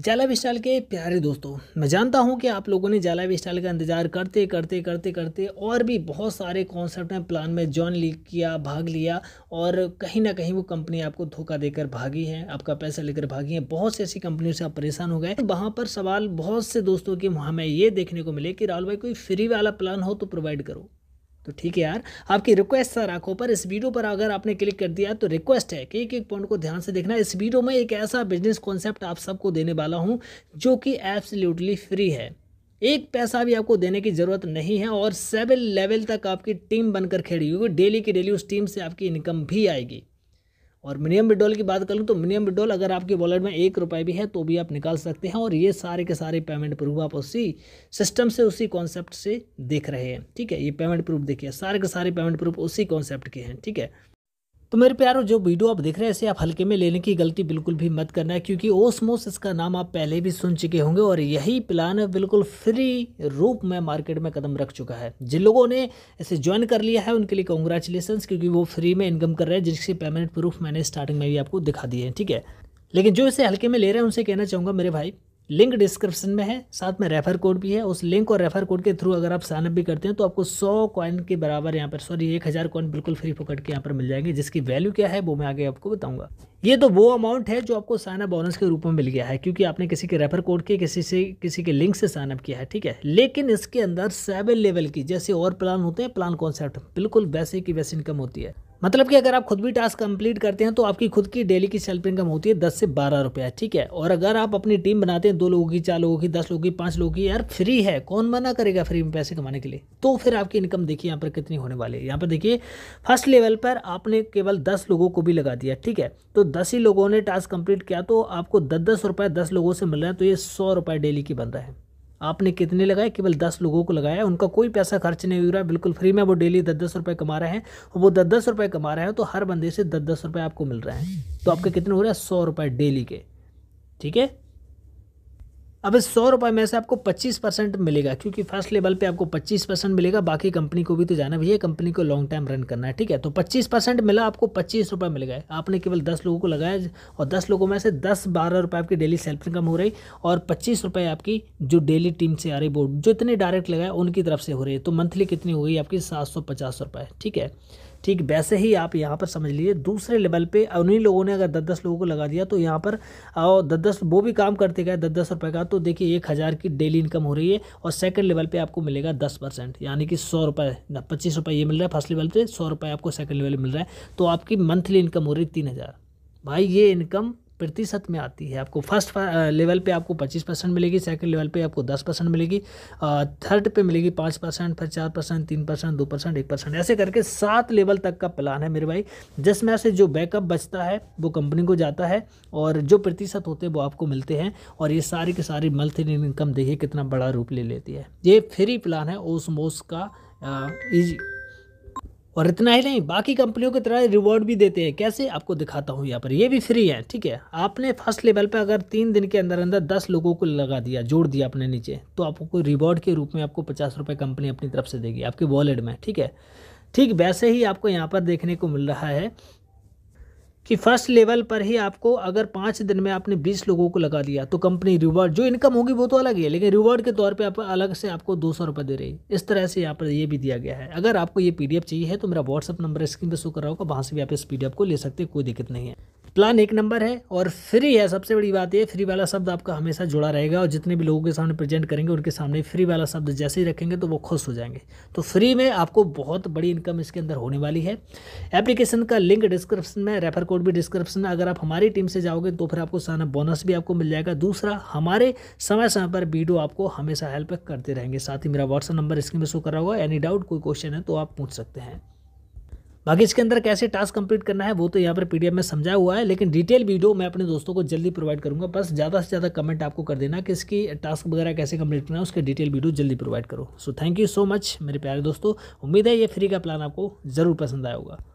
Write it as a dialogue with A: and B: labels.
A: जाला विशाल के प्यारे दोस्तों मैं जानता हूं कि आप लोगों ने जाला विशाल का इंतज़ार करते करते करते करते और भी बहुत सारे कॉन्सेप्ट हैं प्लान में ली किया भाग लिया और कहीं ना कहीं वो कंपनी आपको धोखा देकर भागी है आपका पैसा लेकर भागी है बहुत सी ऐसी कंपनियों से आप परेशान हो गए वहाँ पर सवाल बहुत से दोस्तों के हमें ये देखने को मिले कि राहुल भाई कोई फ्री वाला प्लान हो तो प्रोवाइड करो तो ठीक है यार आपकी रिक्वेस्ट सर आंखों पर इस वीडियो पर अगर आपने क्लिक कर दिया तो रिक्वेस्ट है कि एक एक पॉइंट को ध्यान से देखना इस वीडियो में एक ऐसा बिजनेस कॉन्सेप्ट आप सबको देने वाला हूँ जो कि एब्सल्यूटली फ्री है एक पैसा भी आपको देने की ज़रूरत नहीं है और सेवन लेवल तक आपकी टीम बनकर खेड़ी होगी डेली की डेली उस टीम से आपकी इनकम भी आएगी और मिनिमम विड्रॉल की बात करूँ तो मिनिमम विड्रॉल अगर आपके वॉलेट में एक रुपये भी है तो भी आप निकाल सकते हैं और ये सारे के सारे पेमेंट प्रूफ आप उसी सिस्टम से उसी कॉन्सेप्ट से देख रहे हैं ठीक है ये पेमेंट प्रूफ देखिए सारे के सारे पेमेंट प्रूफ उसी कॉन्सेप्ट के हैं ठीक है तो मेरे प्यारों जो वीडियो आप देख रहे हैं इसे आप हल्के में लेने की गलती बिल्कुल भी मत करना है क्योंकि ओसमोस इसका नाम आप पहले भी सुन चुके होंगे और यही प्लान बिल्कुल फ्री रूप में मार्केट में कदम रख चुका है जिन लोगों ने इसे ज्वाइन कर लिया है उनके लिए कॉन्ग्रेचुलेसन क्योंकि वो फ्री में इनकम कर रहे हैं जिसकी पेमेंट प्रूफ मैंने स्टार्टिंग में भी आपको दिखा दिए है ठीक है लेकिन जो इसे हल्के में ले रहे हैं उनसे कहना चाहूँगा मेरे भाई लिंक डिस्क्रिप्शन में है साथ में रेफर कोड भी है उस लिंक और रेफर कोड के थ्रू अगर आप साइनअप भी करते हैं तो आपको सौ कॉइन के बराबर यहाँ पर सॉरी एक हज़ार कॉइन बिल्कुल फ्री पकड़ के यहाँ पर मिल जाएंगे जिसकी वैल्यू क्या है वो मैं आगे आपको बताऊंगा ये तो वो अमाउंट है जो आपको साइनअप बोनस के रूप में मिल गया है क्योंकि आपने किसी के रेफर कोड के किसी से किसी के लिंक से साइनअप किया है ठीक है लेकिन इसके अंदर सेवन लेवल की जैसे और प्लान होते हैं प्लान कॉन्सेप्ट बिल्कुल वैसे की वैसे इनकम होती है मतलब कि अगर आप खुद भी टास्क कंप्लीट करते हैं तो आपकी खुद की डेली की सेल्फ इनकम होती है दस से बारह रुपया ठीक है और अगर आप अपनी टीम बनाते हैं दो लोगों की चार लोगों की दस लोगों की पाँच लोगों की यार फ्री है कौन मना करेगा फ्री में पैसे कमाने के लिए तो फिर आपकी इनकम देखिए यहाँ पर कितनी होने वाली है यहाँ पर देखिए फर्स्ट लेवल पर आपने केवल दस लोगों को भी लगा दिया ठीक है तो दस ही लोगों ने टास्क कंप्लीट किया तो आपको दस दस रुपये दस लोगों से मिल रहा है तो ये सौ रुपये डेली की बन रहा है आपने कितने लगाए केवल दस लोगों को लगाया उनका कोई पैसा खर्च नहीं हो रहा है बिल्कुल फ्री में वो डेली दस दस रुपये कमा रहे हैं वो दस दस रुपये कमा रहे हैं तो हर बंदे से दस दस रुपये आपको मिल रहे हैं तो आपके कितने हो रहे हैं सौ रुपये डेली के ठीक है अब इस सौ रुपये में से आपको पच्चीस परसेंट मिलेगा क्योंकि फर्स्ट लेवल पे आपको पच्चीस परसेंट मिलेगा बाकी कंपनी को भी तो जाना भैया कंपनी को लॉन्ग टाइम रन करना है ठीक है तो पच्चीस परसेंट मिला आपको पच्चीस रुपये मिल गए आपने केवल दस लोगों को लगाया और दस लोगों में से दस बारह रुपये आपकी डेली सेल्फ इनकम हो रही और पच्चीस रुपये आपकी जो डेली टीम से आ रही बोर्ड जो इतने डायरेक्ट लगाए उनकी तरफ से हो रही है तो मंथली कितनी हो गई आपकी सात सौ पचास रुपये ठीक है ठीक वैसे ही आप यहाँ पर समझ लीजिए दूसरे लेवल पे उन्हीं लोगों ने अगर दस दस लोगों को लगा दिया तो यहाँ पर दस दस वो भी काम करते गए दस दस रुपये का तो देखिए एक हज़ार की डेली इनकम हो रही है और सेकंड लेवल पे आपको मिलेगा दस परसेंट यानी कि सौ रुपये पच्चीस रुपये ये मिल रहा है फर्स्ट लेवल पर सौ रुपये आपको सेकंड लेवल मिल रहा है तो आपकी मंथली इनकम हो रही है तीन हज़ार भाई ये इनकम प्रतिशत में आती है आपको फर्स्ट लेवल पे आपको पच्चीस परसेंट मिलेगी सेकंड लेवल पे आपको दस परसेंट मिलेगी थर्ड पे मिलेगी पाँच परसेंट फिर चार परसेंट तीन परसेंट दो परसेंट एक परसेंट ऐसे करके सात लेवल तक का प्लान है मेरे भाई जिसमें से जो बैकअप बचता है वो कंपनी को जाता है और जो प्रतिशत होते हैं वो आपको मिलते हैं और ये सारी की सारी मंथली इनकम देखिए कितना बड़ा रूप ले लेती है ये फ्री प्लान है ओसमोस का इजी और इतना ही नहीं बाकी कंपनियों की तरह रिवॉर्ड भी देते हैं कैसे आपको दिखाता हूँ यहाँ पर ये भी फ्री है ठीक है आपने फर्स्ट लेवल पर अगर तीन दिन के अंदर अंदर दस लोगों को लगा दिया जोड़ दिया अपने नीचे तो आपको रिवॉर्ड के रूप में आपको पचास रुपये कंपनी अपनी तरफ से देगी आपके वॉलेट में ठीक है ठीक वैसे ही आपको यहाँ पर देखने को मिल रहा है कि फर्स्ट लेवल पर ही आपको अगर पाँच दिन में आपने बीस लोगों को लगा दिया तो कंपनी रिवॉर्ड जो इनकम होगी वो तो अलग ही है लेकिन रिवॉर्ड के तौर पे आप अलग से आपको दो सौ रुपये दे रही इस तरह से यहाँ पर ये भी दिया गया है अगर आपको ये पीडीएफ चाहिए है तो मेरा व्हाट्सअप नंबर स्क्रीन पर शो कर रहा होगा वहाँ से भी आप इस पी को ले सकते कोई दिक्कत नहीं है प्लान एक नंबर है और फ्री है सबसे बड़ी बात ये फ्री वाला शब्द आपका हमेशा जुड़ा रहेगा और जितने भी लोगों के सामने प्रेजेंट करेंगे उनके सामने फ्री वाला शब्द जैसे ही रखेंगे तो वो खुश हो जाएंगे तो फ्री में आपको बहुत बड़ी इनकम इसके अंदर होने वाली है एप्लीकेशन का लिंक डिस्क्रिप्शन में रेफर कोड भी डिस्क्रिप्शन में अगर आप हमारी टीम से जाओगे तो फिर आपको सारा बोनस भी आपको मिल जाएगा दूसरा हमारे समय समय पर वीडियो आपको हमेशा हेल्प करते रहेंगे साथ ही मेरा व्हाट्सअप नंबर स्क्रीन में शो कर रहा होगा एनी डाउट कोई क्वेश्चन है तो आप पूछ सकते हैं बाकी इसके अंदर कैसे टास्क कंप्लीट करना है वो तो यहाँ पर पीडीएफ में समझा हुआ है लेकिन डिटेल वीडियो मैं अपने दोस्तों को जल्दी प्रोवाइड करूँगा बस ज़्यादा से ज़्यादा कमेंट आपको कर देना कि इसकी टास्क वगैरह कैसे कंप्लीट करना है उसके डिटेल वीडियो जल्दी प्रोवाइड करो so thank you so much मेरे प्यारे दोस्तों उम्मीद है ये फ्री का प्लान आपको ज़रूर पसंद आया होगा